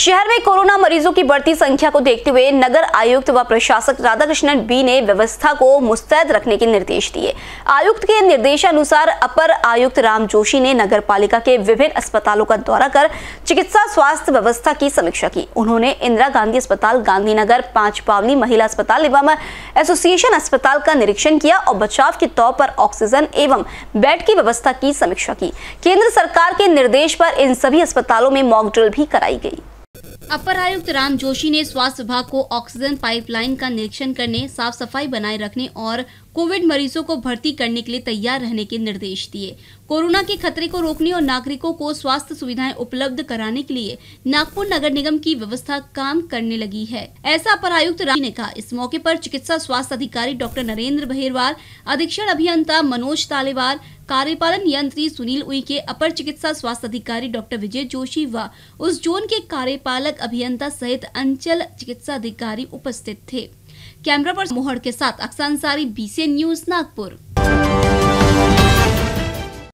शहर में कोरोना मरीजों की बढ़ती संख्या को देखते हुए नगर आयुक्त व प्रशासक राधाकृष्णन बी ने व्यवस्था को मुस्तैद रखने के निर्देश दिए आयुक्त के निर्देशानुसार अपर आयुक्त राम जोशी ने नगर पालिका के विभिन्न अस्पतालों का दौरा कर चिकित्सा स्वास्थ्य व्यवस्था की समीक्षा की उन्होंने इंदिरा गांधी अस्पताल गांधीनगर पांच पावनी महिला अस्पताल एवं एसोसिएशन अस्पताल का निरीक्षण किया और बचाव के तौर पर ऑक्सीजन एवं बेड की व्यवस्था की समीक्षा की केंद्र सरकार के निर्देश पर इन सभी अस्पतालों में मॉकड्रिल भी कराई गई अपर आयुक्त राम जोशी ने स्वास्थ्य विभाग को ऑक्सीजन पाइपलाइन का निरीक्षण करने साफ सफाई बनाए रखने और कोविड मरीजों को भर्ती करने के लिए तैयार रहने के निर्देश दिए कोरोना के खतरे को रोकने और नागरिकों को स्वास्थ्य सुविधाएं उपलब्ध कराने के लिए नागपुर नगर निगम की व्यवस्था काम करने लगी है ऐसा अपर आयुक्त राम ने कहा इस मौके पर चिकित्सा स्वास्थ्य अधिकारी डॉक्टर नरेंद्र बहेरवाल अधीक्षण अभियंता मनोज तालेवाल कार्यपालन यंत्री सुनील उइके अपर चिकित्सा स्वास्थ्य अधिकारी डॉक्टर विजय जोशी व उस जोन के कार्यपालक अभियंता सहित अंचल चिकित्सा अधिकारी उपस्थित थे कैमरा पर्सन मोहर के साथ अक्सर अंसारी बीसीएन न्यूज नागपुर